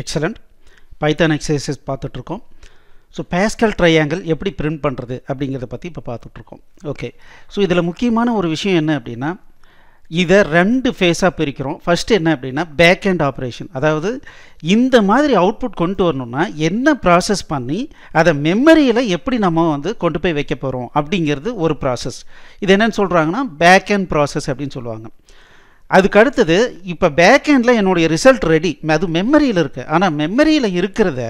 excellent Python exercises பார்த்துட்ருக்கோம் so Pascal triangle எப்படி print பண்ணுறது அப்படிங்கிறத பற்றி இப்போ பார்த்துட்ருக்கோம் ஓகே ஸோ இதில் முக்கியமான ஒரு விஷயம் என்ன அப்படின்னா இதை ரெண்டு ஃபேஸாக பிரிக்கிறோம் ஃபஸ்ட்டு என்ன அப்படின்னா பேக் ஹேண்ட் ஆப்ரேஷன் அதாவது இந்த மாதிரி அவுட்புட் கொண்டு வரணும்னா என்ன ப்ராசஸ் பண்ணி அதை மெமரியில் எப்படி நம்ம வந்து கொண்டு போய் வைக்க போகிறோம் அப்படிங்கிறது ஒரு ப்ராசஸ் இது என்னென்னு சொல்கிறாங்கன்னா பேக் ஹேண்ட் ப்ராசஸ் அப்படின்னு சொல்லுவாங்க அதுக்கு அடுத்தது இப்போ பேக்கெண்டில் என்னுடைய ரிசல்ட் ரெடி அது மெமரியில் இருக்குது ஆனால் மெமரியில் இருக்கிறத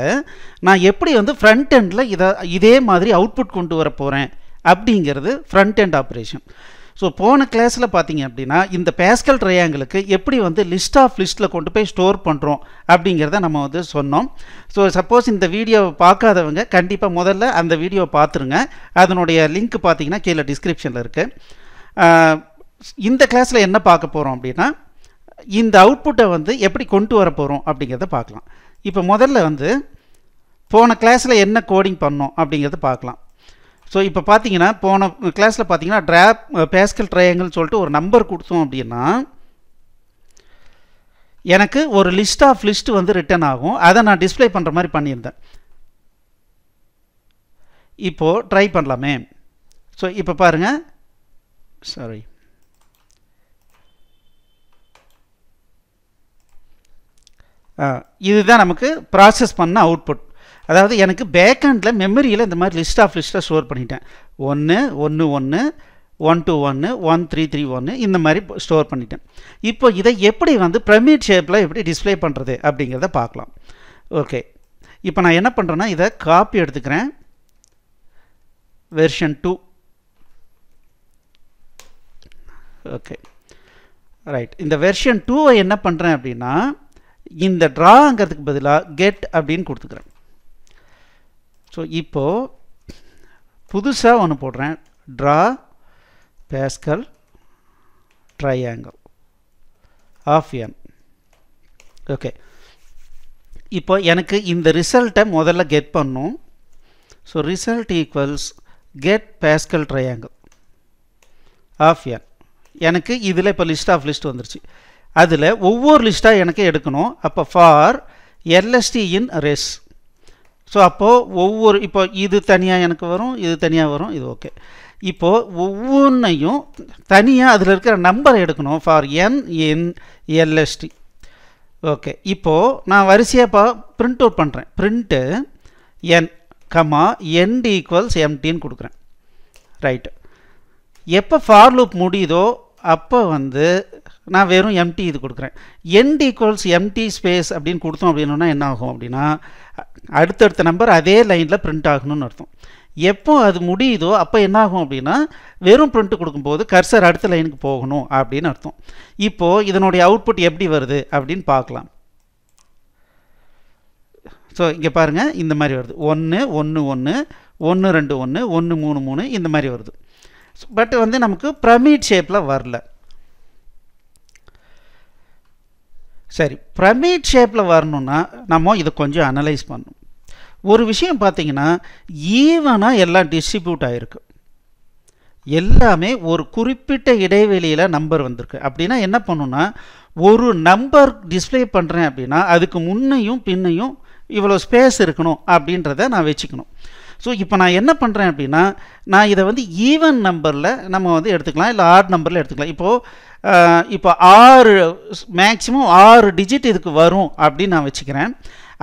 நான் எப்படி வந்து ஃப்ரண்ட் எண்டில் இதை இதே மாதிரி அவுட்புட் கொண்டு வர போகிறேன் அப்படிங்கிறது ஃப்ரண்ட் எண்ட் ஆப்ரேஷன் ஸோ போன கிளாஸில் பார்த்தீங்க அப்படின்னா இந்த பேஸ்கல் ட்ரையாங்கிளுக்கு எப்படி வந்து லிஸ்ட் ஆஃப் லிஸ்ட்டில் கொண்டு போய் ஸ்டோர் பண்ணுறோம் அப்படிங்கிறத நம்ம வந்து சொன்னோம் ஸோ சப்போஸ் இந்த வீடியோவை பார்க்காதவங்க கண்டிப்பாக முதல்ல அந்த வீடியோவை பார்த்துருங்க அதனுடைய லிங்க் பார்த்தீங்கன்னா கீழே டிஸ்கிரிப்ஷனில் இருக்குது இந்த கிளாஸில் என்ன பார்க்க போகிறோம் அப்படின்னா இந்த அவுட்புட்டை வந்து எப்படி கொண்டு வர போகிறோம் அப்படிங்கிறத பார்க்கலாம் இப்போ முதல்ல வந்து போன கிளாஸில் என்ன கோடிங் பண்ணோம் அப்படிங்கிறத பார்க்கலாம் ஸோ இப்போ பார்த்தீங்கன்னா போன கிளாஸில் பார்த்தீங்கன்னா ட்ராப் பேஸ்கல் ட்ரையாங்கிள்னு சொல்லிட்டு ஒரு நம்பர் கொடுத்தோம் அப்படின்னா எனக்கு ஒரு லிஸ்ட் ஆஃப் லிஸ்ட்டு வந்து ரிட்டர்ன் ஆகும் அதை நான் டிஸ்பிளே பண்ணுற மாதிரி பண்ணியிருந்தேன் இப்போது ட்ரை பண்ணலாமே ஸோ இப்போ பாருங்கள் சாரி இதுதான் நமக்கு ப்ராசஸ் பண்ண அவுட்புட் அதாவது எனக்கு பேக்கண்டில் மெமரியில் இந்த மாதிரி லிஸ்ட் ஆஃப் லிஸ்ட்டாக ஸ்டோர் பண்ணிட்டேன் ஒன்று ஒன்று ஒன்று ஒன் டூ ஒன்று ஒன் த்ரீ த்ரீ ஒன்று இந்த மாதிரி ஸ்டோர் பண்ணிட்டேன் இப்போ இதை எப்படி வந்து ப்ரமிட் ஷேப்பில் எப்படி டிஸ்பிளே பண்ணுறது அப்படிங்கிறத பார்க்கலாம் ஓகே இப்போ நான் என்ன பண்ணுறேன்னா இதை காப்பி எடுத்துக்கிறேன் வெர்ஷன் டூ ஓகே ரைட் இந்த வெர்ஷன் டூவை என்ன பண்ணுறேன் அப்படின்னா இந்த ட்ராங்கிறதுக்கு பதிலாக கெட் அப்படின்னு கொடுத்துக்கிறேன் ஸோ இப்போது புதுசாக ஒன்று போடுறேன் draw Pascal triangle of n okay இப்போ எனக்கு இந்த ரிசல்ட்டை முதல்ல கெட் பண்ணும் so result equals get Pascal triangle of n எனக்கு இதில் இப்போ லிஸ்ட் ஆஃப் லிஸ்ட் வந்துருச்சு அதில் ஒவ்வொரு லிஸ்ட்டாக எனக்கு எடுக்கணும் அப்போ for LST in res so அப்போது ஒவ்வொரு இப்போ இது தனியாக எனக்கு வரும் இது தனியாக வரும் இது ஓகே இப்போது ஒவ்வொன்றையும் தனியாக அதில் இருக்கிற நம்பரை எடுக்கணும் for n n LST okay இப்போது நான் வரிசையாக இப்போ பிரிண்ட் அவுட் பண்ணுறேன் print n comma n equals எம்டின்னு கொடுக்குறேன் ரைட்டு எப்போ ஃபார் லூப் முடியுதோ அப்போ வந்து நான் வெறும் எம்டி இது கொடுக்குறேன் எண்ட் ஈக்குவல்ஸ் எம்டி ஸ்பேஸ் அப்படின்னு கொடுத்தோம் அப்படின்னா என்ன ஆகும் அப்படின்னா அடுத்தடுத்த நம்பர் அதே லைனில் பிரிண்ட் ஆகணும்னு அர்த்தம் எப்போ அது முடியுதோ அப்போ என்ன ஆகும் அப்படின்னா வெறும் பிரிண்ட் கொடுக்கும்போது கர்சர் அடுத்த லைனுக்கு போகணும் அப்படின்னு அர்த்தம் இப்போது இதனுடைய அவுட்புட் எப்படி வருது அப்படின்னு பார்க்கலாம் ஸோ இங்கே பாருங்கள் இந்த மாதிரி வருது ஒன்று ஒன்று ஒன்று ஒன்று ரெண்டு ஒன்று ஒன்று மூணு மூணு இந்த மாதிரி வருது பட் வந்து நமக்கு ப்ரமீட் ஷேப்பில் வரல சரி பிரமிட் ஷேப்பில் வரணும்னா நம்ம இதை கொஞ்சம் அனலைஸ் பண்ணணும் ஒரு விஷயம் பார்த்தீங்கன்னா ஈவனாக எல்லாம் டிஸ்ட்ரிபியூட் ஆகிருக்கு எல்லாமே ஒரு குறிப்பிட்ட இடைவெளியில் நம்பர் வந்திருக்கு அப்படின்னா என்ன பண்ணுன்னா ஒரு நம்பர் டிஸ்பிளே பண்ணுறேன் அப்படின்னா அதுக்கு முன்னையும் பின்னையும் இவ்வளோ ஸ்பேஸ் இருக்கணும் அப்படின்றத நான் வச்சுக்கணும் ஸோ இப்போ நான் என்ன பண்ணுறேன் அப்படின்னா நான் இதை வந்து ஈவன் நம்பரில் நம்ம வந்து எடுத்துக்கலாம் இல்லை ஆர்ட் நம்பரில் எடுத்துக்கலாம் இப்போது இப்போ ஆறு மேக்ஸிமம் ஆறு டிஜிட் இதுக்கு வரும் அப்படின்னு நான் வச்சுக்கிறேன்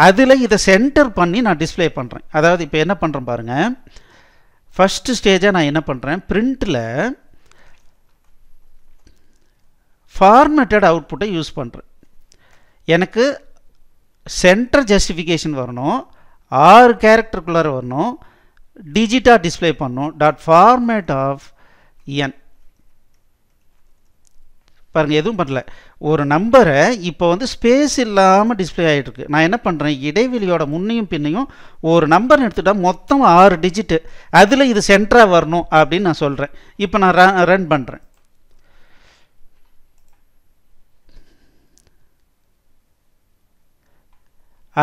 அதில் இதை சென்டர் பண்ணி நான் டிஸ்பிளே பண்ணுறேன் அதாவது இப்போ என்ன பண்ணுறேன் பாருங்கள் ஃபஸ்ட்டு ஸ்டேஜாக நான் என்ன பண்ணுறேன் பிரிண்ட்டில் ஃபார்மேட்டட் அவுட்புட்டை யூஸ் பண்ணுறேன் எனக்கு சென்டர் ஜஸ்டிஃபிகேஷன் வரணும் ஆறு கேரக்டருக்குள்ளார வரணும் டிஜிட்டாக டிஸ்பிளே பண்ணோம் டாட் ஃபார்மேட் ஆஃப் என் பாருங்கள் எதுவும் பண்ணல ஒரு நம்பரை இப்போ வந்து ஸ்பேஸ் இல்லாமல் டிஸ்பிளே ஆகிட்டுருக்கு நான் என்ன பண்ணுறேன் இடைவெளியோட முன்னையும் பின்னையும் ஒரு நம்பர் எடுத்துட்டால் மொத்தம் ஆறு டிஜிட்டு அதில் இது சென்டராக வரணும் அப்படின்னு நான் சொல்கிறேன் இப்போ நான் ரன் பண்ணுறேன்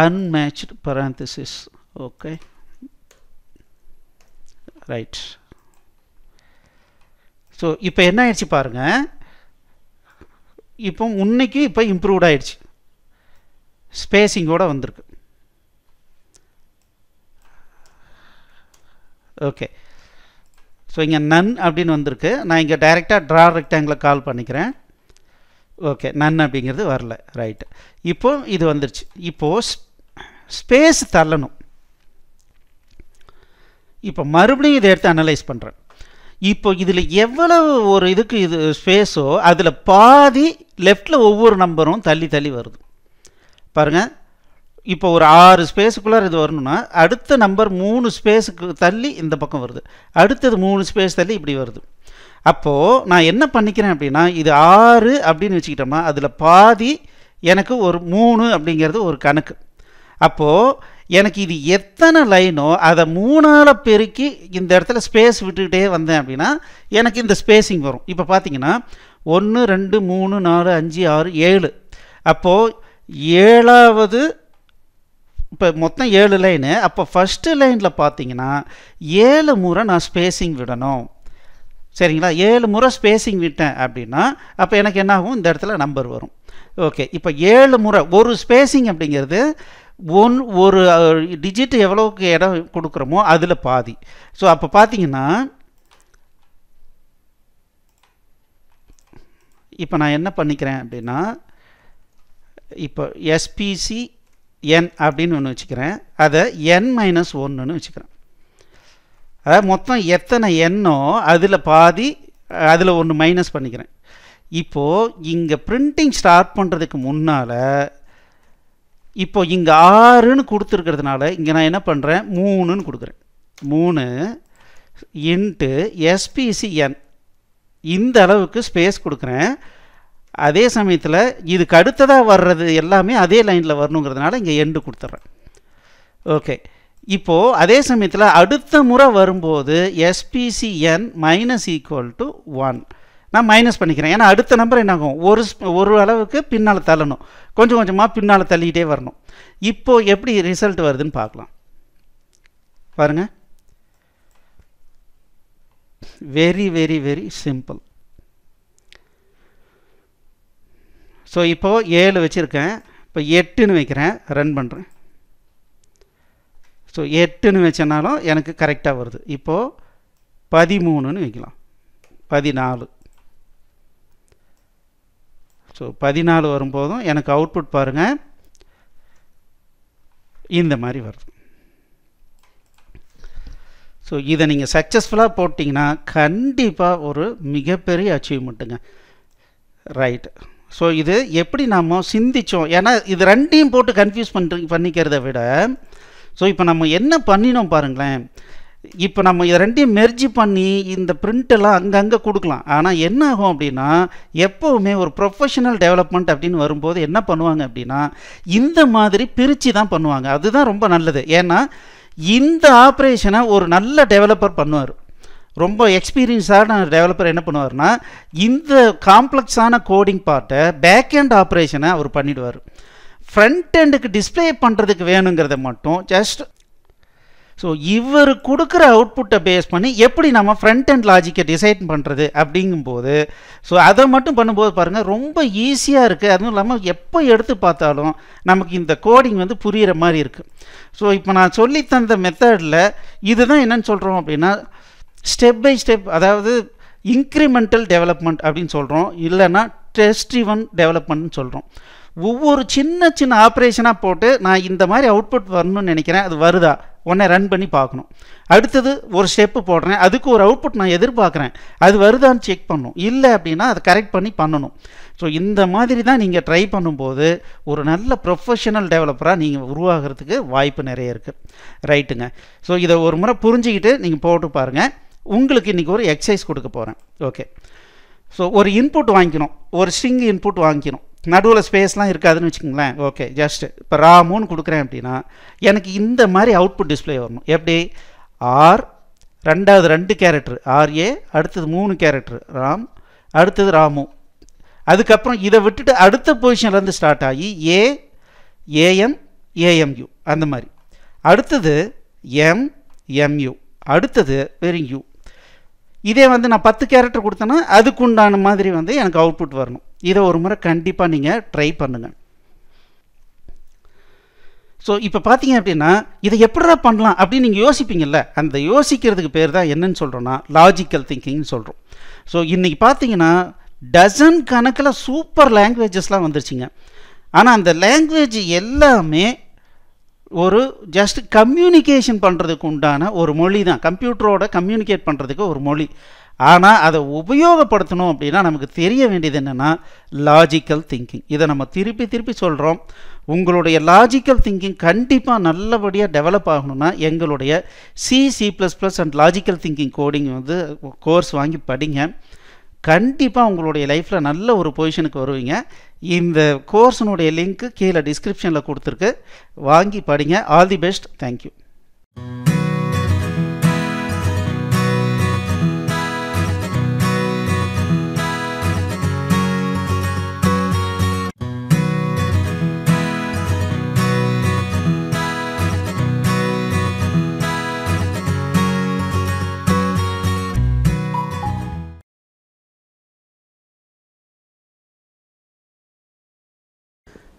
unmatched parenthesis okay right so இப்போ என்ன ஆயிடுச்சு பாருங்கள் இப்போ உன்னைக்கு இப்போ இம்ப்ரூவ்ட் ஆயிடுச்சு ஸ்பேசிங்கோடு வந்திருக்கு ஓகே ஸோ இங்கே நன் அப்படின்னு வந்திருக்கு நான் இங்கே டைரெக்டாக ட்ரா ரெக்டாங்கில் கால் பண்ணிக்கிறேன் ஓகே நன் அப்படிங்கிறது வரல ரைட்டு இப்போ இது வந்துருச்சு இப்போது ஸ்பேஸ் தள்ளணும் இப்போ மறுபடியும் இதை எடுத்து அனலைஸ் பண்ணுறேன் இப்போ இதில் எவ்வளவு ஒரு இதுக்கு இது ஸ்பேஸோ அதில் பாதி லெஃப்டில் ஒவ்வொரு நம்பரும் தள்ளி தள்ளி வருது பாருங்கள் இப்போ ஒரு ஆறு ஸ்பேஸுக்குள்ளார இது வரணும்னா அடுத்த நம்பர் மூணு ஸ்பேஸுக்கு தள்ளி இந்த பக்கம் வருது அடுத்தது மூணு ஸ்பேஸ் தள்ளி இப்படி வருது அப்போது நான் என்ன பண்ணிக்கிறேன் அப்படின்னா இது ஆறு அப்படின்னு வச்சுக்கிட்டோம்னா அதில் பாதி எனக்கு ஒரு மூணு அப்படிங்கிறது ஒரு கணக்கு அப்போது எனக்கு இது எத்தனை லைனோ அதை மூணால் பெருக்கி இந்த இடத்துல ஸ்பேஸ் விட்டுக்கிட்டே வந்தேன் அப்படின்னா எனக்கு இந்த ஸ்பேஸிங் வரும் இப்போ பார்த்தீங்கன்னா ஒன்று ரெண்டு மூணு நாலு அஞ்சு ஆறு ஏழு அப்போது ஏழாவது இப்போ மொத்தம் ஏழு லைனு அப்போ ஃபஸ்ட்டு லைனில் பார்த்தீங்கன்னா ஏழு முறை நான் ஸ்பேஸிங் விடணும் சரிங்களா ஏழு முறை ஸ்பேஸிங் விட்டேன் அப்படின்னா அப்போ எனக்கு என்னாகும் இந்த இடத்துல நம்பர் வரும் ஓகே இப்போ ஏழு முறை ஒரு ஸ்பேஸிங் அப்படிங்கிறது ஒன் ஒரு டிஜிட் எவ்வளோக்கு இடம் கொடுக்குறோமோ அதில் பாதி ஸோ அப்போ பார்த்தீங்கன்னா இப்போ நான் என்ன பண்ணிக்கிறேன் அப்படின்னா இப்போ எஸ்பிசி என் அப்படின்னு ஒன்று வச்சுக்கிறேன் அதை என் மைனஸ் ஒன்றுன்னு வச்சுக்கிறேன் அதாவது மொத்தம் எத்தனை எண்ணோ அதில் பாதி அதில் ஒன்று மைனஸ் பண்ணிக்கிறேன் இப்போது இங்கே பிரிண்டிங் ஸ்டார்ட் பண்ணுறதுக்கு முன்னால் இப்போ இங்கே ஆறுன்னு கொடுத்துருக்கிறதுனால இங்கே நான் என்ன பண்ணுறேன் மூணுன்னு கொடுக்குறேன் மூணு இன்ட்டு என் இந்த அளவுக்கு ஸ்பேஸ் கொடுக்குறேன் அதே சமயத்தில் இதுக்கு அடுத்ததாக வர்றது எல்லாமே அதே லைனில் வரணுங்கிறதுனால இங்கே எண்டு கொடுத்துட்றேன் ஓகே இப்போது அதே சமயத்தில் அடுத்த முறை வரும்போது SPC n minus equal to one நான் மைனஸ் பண்ணிக்கிறேன் ஏன்னா அடுத்த நம்பர் என்னாகும் ஒரு ஒரு அளவுக்கு பின்னால் தள்ளணும் கொஞ்சம் கொஞ்சமாக பின்னால் தள்ளிக்கிட்டே வரணும் இப்போது எப்படி ரிசல்ட் வருதுன்னு பார்க்கலாம் பாருங்கள் very very very simple so இப்போது ஏழு வச்சுருக்கேன் இப்போ எட்டுன்னு வைக்கிறேன் ரன் பண்ணுறேன் ஸோ எட்டுன்னு வச்சனாலும் எனக்கு கரெக்டாக வருது இப்போது பதிமூணுன்னு வைக்கலாம் பதினாலு ஸோ பதினாலு வரும்போதும் எனக்கு அவுட்புட் பாருங்கள் இந்த மாதிரி வருது ஸோ இதை நீங்கள் சக்ஸஸ்ஃபுல்லாக போட்டிங்கன்னா கண்டிப்பாக ஒரு மிகப்பெரிய அச்சீவ்மெண்ட்டுங்க ரைட் ஸோ இது எப்படி நாம் சிந்தித்தோம் ஏன்னா இது ரெண்டையும் போட்டு கன்ஃபியூஸ் பண்ணுற பண்ணிக்கிறத விட ஸோ இப்போ நம்ம என்ன பண்ணினோம் பாருங்களேன் இப்போ நம்ம இதை ரெண்டையும் மெர்ஜி பண்ணி இந்த பிரிண்டெல்லாம் அங்கங்கே கொடுக்கலாம் ஆனால் என்ன ஆகும் அப்படின்னா எப்போவுமே ஒரு ப்ரொஃபஷனல் டெவலப்மெண்ட் அப்படின்னு வரும்போது என்ன பண்ணுவாங்க அப்படின்னா இந்த மாதிரி பிரித்து தான் பண்ணுவாங்க அதுதான் ரொம்ப நல்லது ஏன்னா இந்த ஆப்ரேஷனை ஒரு நல்ல டெவலப்பர் பண்ணுவார் ரொம்ப எக்ஸ்பீரியன்ஸான டெவலப்பர் என்ன பண்ணுவார்னா இந்த காம்ப்ளெக்ஸான கோடிங் பார்ட்டை பேக் ஹேண்ட் ஆப்ரேஷனை அவர் பண்ணிவிடுவார் ஃப்ரண்ட் ஹேண்டுக்கு டிஸ்பிளே பண்ணுறதுக்கு வேணுங்கிறத மட்டும் ஜஸ்ட் ஸோ இவர் கொடுக்குற அவுட்புட்டை பேஸ் பண்ணி எப்படி நம்ம ஃப்ரண்ட் அண்ட் லாஜிக்கை டிசைட் பண்ணுறது அப்படிங்கும்போது ஸோ அதை மட்டும் பண்ணும்போது பாருங்கள் ரொம்ப ஈஸியாக இருக்குது அதுவும் இல்லாமல் எப்போ எடுத்து பார்த்தாலும் நமக்கு இந்த கோடிங் வந்து புரிகிற மாதிரி இருக்குது ஸோ இப்போ நான் சொல்லி தந்த மெத்தடில் இதுதான் என்னென்னு சொல்கிறோம் அப்படின்னா ஸ்டெப் பை ஸ்டெப் அதாவது இன்க்ரிமெண்டல் டெவலப்மெண்ட் அப்படின்னு சொல்கிறோம் இல்லைன்னா டெஸ்டிவன் டெவலப்மெண்ட்னு சொல்கிறோம் ஒவ்வொரு சின்ன சின்ன ஆப்ரேஷனாக போட்டு நான் இந்த மாதிரி அவுட்புட் வரணும்னு நினைக்கிறேன் அது வருதா உடனே ரன் பண்ணி பார்க்கணும் அடுத்தது ஒரு ஸ்டெப்பு போடுறேன் அதுக்கு ஒரு அவுட்புட் நான் எதிர்பார்க்குறேன் அது வருதான்னு செக் பண்ணணும் இல்லை அப்படின்னா அதை கரெக்ட் பண்ணி பண்ணணும் ஸோ இந்த மாதிரி தான் நீங்கள் ட்ரை பண்ணும்போது ஒரு நல்ல ப்ரொஃபஷனல் டெவலப்பராக நீங்கள் உருவாகிறதுக்கு வாய்ப்பு நிறைய இருக்குது ரைட்டுங்க ஸோ இதை ஒரு முறை புரிஞ்சுக்கிட்டு நீங்கள் போட்டு பாருங்கள் உங்களுக்கு இன்றைக்கி ஒரு எக்ஸசைஸ் கொடுக்க போகிறேன் ஓகே ஸோ ஒரு இன்புட் வாங்கிக்கணும் ஒரு ஸ்ட்ரிங் இன்புட் வாங்கிக்கணும் நடுவில் ஸ்பேஸ்லாம் இருக்காதுன்னு வச்சுக்கோங்களேன் ஓகே ஜஸ்ட் இப்போ ராமுன்னு கொடுக்குறேன் அப்படின்னா எனக்கு இந்த மாதிரி அவுட்புட் டிஸ்பிளே வரணும் எப்படி ஆர் ரெண்டாவது ரெண்டு கேரக்டர் ஆர்ஏ அடுத்தது மூணு கேரக்டர் ராம் அடுத்தது ராமு அதுக்கப்புறம் இதை விட்டுட்டு அடுத்த பொசிஷன்லேருந்து ஸ்டார்ட் ஆகி ஏ ஏஎம் ஏஎம்யூ அந்த மாதிரி அடுத்தது எம் எம்யூ அடுத்தது வெறும் யூ இதே வந்து நான் பத்து கேரக்டர் கொடுத்தேன்னா அதுக்குண்டான மாதிரி வந்து எனக்கு அவுட்புட் வரணும் இதை ஒரு முறை கண்டிப்பாக நீங்கள் ட்ரை பண்ணுங்கள் ஸோ இப்போ பார்த்தீங்க அப்படின்னா இதை எப்படிடா பண்ணலாம் அப்படின்னு நீங்கள் யோசிப்பீங்கல்ல அந்த யோசிக்கிறதுக்கு பேர் தான் என்னன்னு சொல்கிறோன்னா லாஜிக்கல் திங்கிங்னு சொல்கிறோம் ஸோ இன்றைக்கி பார்த்தீங்கன்னா டசன் கணக்கில் சூப்பர் லாங்குவேஜஸ்லாம் வந்துருச்சுங்க ஆனால் அந்த லாங்குவேஜ் எல்லாமே ஒரு ஜஸ்ட் கம்யூனிகேஷன் பண்ணுறதுக்கு உண்டான ஒரு மொழி தான் கம்ப்யூட்டரோட கம்யூனிகேட் பண்ணுறதுக்கு ஒரு மொழி ஆனால் அதை உபயோகப்படுத்தணும் அப்படின்னா நமக்கு தெரிய வேண்டியது என்னென்னா லாஜிக்கல் திங்கிங் இதை நம்ம திருப்பி திருப்பி சொல்கிறோம் உங்களுடைய லாஜிக்கல் திங்கிங் கண்டிப்பாக நல்லபடியாக டெவலப் ஆகணும்னா எங்களுடைய C C plus plus and logical thinking coding வந்து கோர்ஸ் வாங்கி படிங்க கண்டிப்பாக உங்களுடைய லைஃப்பில் நல்ல ஒரு பொசிஷனுக்கு வருவீங்க இந்த கோர்ஸினுடைய லிங்க்கு கீழே டிஸ்கிரிப்ஷனில் கொடுத்துருக்கு வாங்கி படிங்க ஆல் தி பெஸ்ட் தேங்க்யூ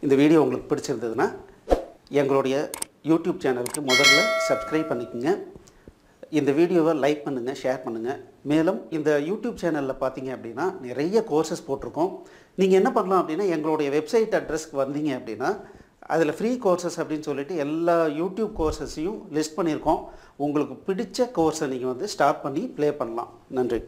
இந்த வீடியோ உங்களுக்கு பிடிச்சிருந்ததுன்னா எங்களுடைய யூடியூப் சேனலுக்கு முதல்ல சப்ஸ்கிரைப் பண்ணிக்கோங்க இந்த வீடியோவை லைக் பண்ணுங்கள் ஷேர் பண்ணுங்கள் மேலும் இந்த யூடியூப் சேனலில் பார்த்தீங்க அப்படின்னா நிறைய கோர்சஸ் போட்டிருக்கோம் நீங்கள் என்ன பண்ணலாம் அப்படின்னா எங்களுடைய வெப்சைட் அட்ரஸ்க்கு வந்தீங்க அப்படின்னா அதில் ஃப்ரீ கோர்சஸ் அப்படின்னு சொல்லிட்டு எல்லா யூடியூப் கோர்சஸையும் லிஸ்ட் பண்ணியிருக்கோம் உங்களுக்கு பிடித்த கோர்ஸை நீங்கள் வந்து ஸ்டார்ட் பண்ணி ப்ளே பண்ணலாம் நன்றி